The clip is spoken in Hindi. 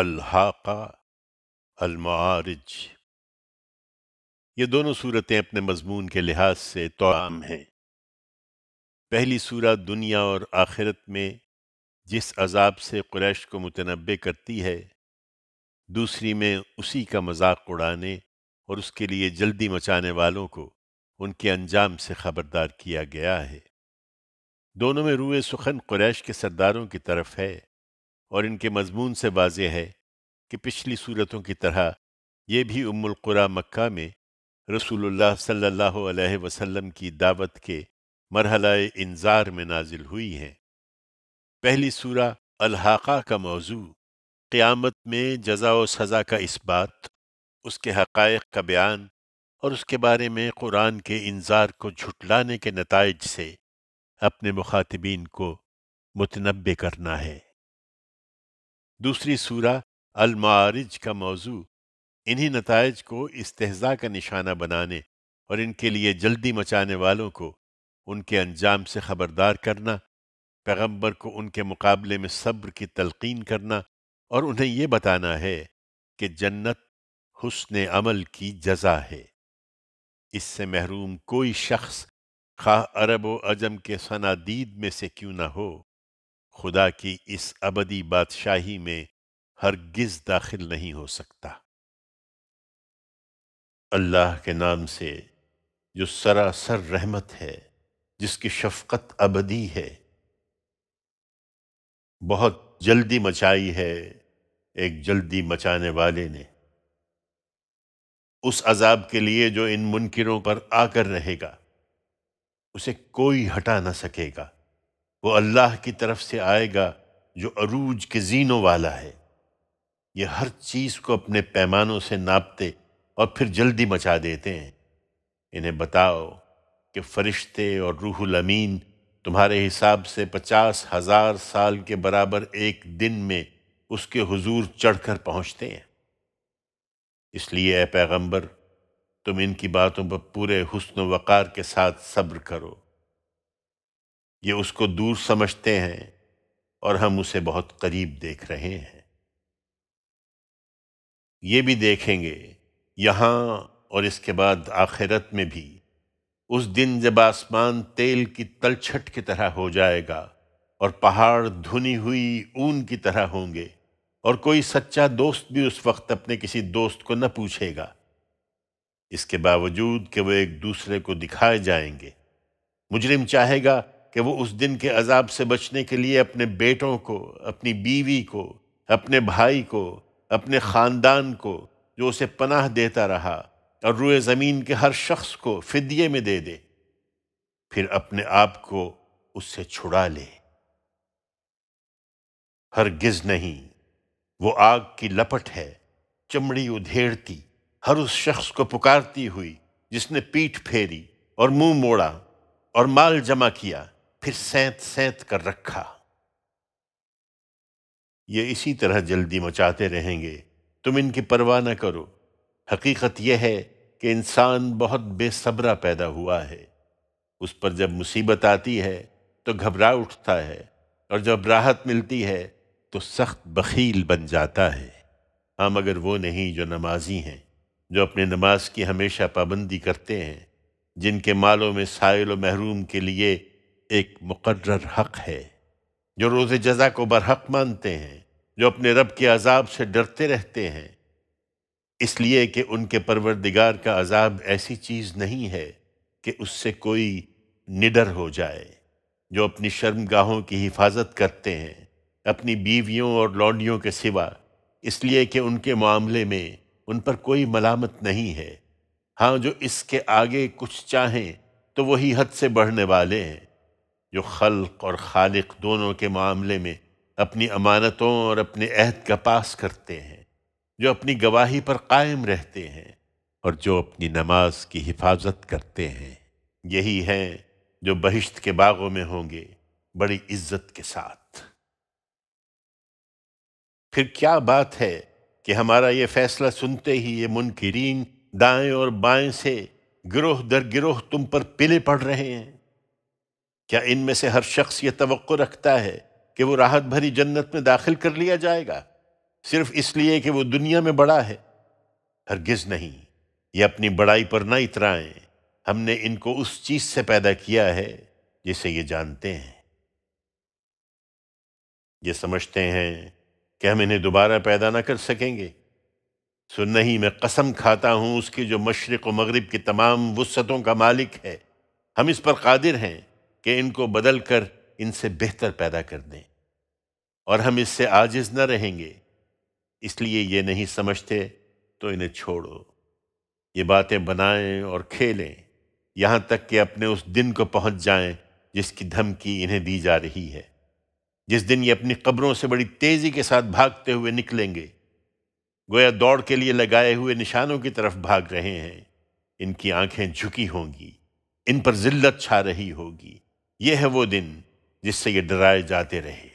अल्हाका अलमारज ये दोनों सूरतें अपने मजमून के लिहाज से तो आम हैं पहली सूरत दुनिया और आखिरत में जिस अजाब से क्रैश को मुतनबे करती है दूसरी में उसी का मजाक उड़ाने और उसके लिए जल्दी मचाने वालों को उनके अंजाम से खबरदार किया गया है दोनों में रूए सुखन क्रैश के सरदारों की तरफ है और इनके मजमून से वाज है कि पिछली सूरतों की तरह ये भी उम्मकुरा मक्का में रसूलुल्लाह सल्लल्लाहु अलैहि वसल्लम की दावत के मरहला इंजार में नाजिल हुई हैं पहली सूरा अलहाका का मौजू क्यामत में जजा व सज़ा का इस्बात उसके हक़ का बयान और उसके बारे में कुरान के इंजार को झुटलाने के नतज से अपने मुखातबीन को मुतनबे करना है दूसरी सूरा अलमारिज का मौजू इन्हीं नतज को इस्तेजा का निशाना बनाने और इनके लिए जल्दी मचाने वालों को उनके अंजाम से खबरदार करना पैगम्बर को उनके मुकाबले में सब्र की तलकीन करना और उन्हें ये बताना है कि जन्नत हुस्न अमल की जजा है इससे महरूम कोई शख्स खा अरब व अजम के सनादीद में से क्यों ना हो खुदा की इस अबदी बादशाही में हरगिज दाखिल नहीं हो सकता अल्लाह के नाम से जो सरासर रहमत है जिसकी शफकत अबदी है बहुत जल्दी मचाई है एक जल्दी मचाने वाले ने उस अजाब के लिए जो इन मुनकरों पर आकर रहेगा उसे कोई हटा ना सकेगा वो अल्लाह की तरफ से आएगा जो अरूज के जीनों वाला है ये हर चीज़ को अपने पैमानों से नापते और फिर जल्दी मचा देते हैं इन्हें बताओ कि फरिश्ते और रूहुल अमीन तुम्हारे हिसाब से पचास हजार साल के बराबर एक दिन में उसके हुजूर चढ़कर पहुंचते हैं इसलिए ए पैगंबर तुम इनकी बातों पर पूरे हुस्न वक़ार के साथ सब्र करो ये उसको दूर समझते हैं और हम उसे बहुत करीब देख रहे हैं ये भी देखेंगे यहाँ और इसके बाद आखिरत में भी उस दिन जब आसमान तेल की तलछट की तरह हो जाएगा और पहाड़ धुनी हुई ऊन की तरह होंगे और कोई सच्चा दोस्त भी उस वक्त अपने किसी दोस्त को न पूछेगा इसके बावजूद कि वो एक दूसरे को दिखाए जाएंगे मुजरिम चाहेगा कि वो उस दिन के अजाब से बचने के लिए अपने बेटों को अपनी बीवी को अपने भाई को अपने ख़ानदान को जो उसे पनाह देता रहा और रुए ज़मीन के हर शख्स को फिदिये में दे दे फिर अपने आप को उससे छुड़ा ले हर गिज नहीं वो आग की लपट है चमड़ी उधेड़ती हर उस शख्स को पुकारती हुई जिसने पीठ फेरी और मुंह मोड़ा और माल जमा किया फिर सैत सैत कर रखा ये इसी तरह जल्दी मचाते रहेंगे तुम इनकी परवाह न करो हकीकत यह है कि इंसान बहुत बेसब्रा पैदा हुआ है उस पर जब मुसीबत आती है तो घबरा उठता है और जब राहत मिलती है तो सख्त बखील बन जाता है हाँ मगर वो नहीं जो नमाजी हैं जो अपने नमाज की हमेशा पाबंदी करते हैं जिनके मालों में सायल व महरूम के लिए एक मुकर्र हक है जो रोज़ जजा को बरहक मानते हैं जो अपने रब के अजाब से डरते रहते हैं इसलिए कि उनके परवरदिगार का अजाब ऐसी चीज़ नहीं है कि उससे कोई निडर हो जाए जो अपनी शर्मगाहों की हिफाजत करते हैं अपनी बीवियों और लौंडियों के सिवा इसलिए कि उनके मामले में उन पर कोई मलामत नहीं है हाँ जो इसके आगे कुछ चाहें तो वही हद से बढ़ने वाले हैं जो खल्क और खालिक दोनों के मामले में अपनी अमानतों और अपने अहद का पास करते हैं जो अपनी गवाही पर कायम रहते हैं और जो अपनी नमाज की हिफाजत करते हैं यही हैं जो बहिश्त के बागों में होंगे बड़ी इज्जत के साथ फिर क्या बात है कि हमारा ये फैसला सुनते ही ये मुनकरीन दाएं और बाएं से गिरोह दर गिरोह तुम पर पिले पड़ रहे हैं क्या इनमें से हर शख्स ये तो रखता है कि वो राहत भरी जन्नत में दाखिल कर लिया जाएगा सिर्फ इसलिए कि वो दुनिया में बड़ा है हरगिज़ नहीं ये अपनी बड़ाई पर ना इतराएं हमने इनको उस चीज़ से पैदा किया है जिसे ये जानते हैं ये समझते हैं कि हम इन्हें दोबारा पैदा ना कर सकेंगे सो नहीं मैं कसम खाता हूं उसकी जो मशरक़ व मगरब की तमाम वसतों का मालिक है हम इस पर कादिर हैं कि इनको बदल कर इनसे बेहतर पैदा कर दें और हम इससे आजिज न रहेंगे इसलिए ये नहीं समझते तो इन्हें छोड़ो ये बातें बनाएं और खेलें यहाँ तक कि अपने उस दिन को पहुँच जाएं जिसकी धमकी इन्हें दी जा रही है जिस दिन ये अपनी कब्रों से बड़ी तेज़ी के साथ भागते हुए निकलेंगे गोया दौड़ के लिए लगाए हुए निशानों की तरफ भाग रहे हैं इनकी आंखें झुकी होंगी इन पर जिल्लत छा रही होगी यह है वो दिन जिससे ये डराए जाते रहे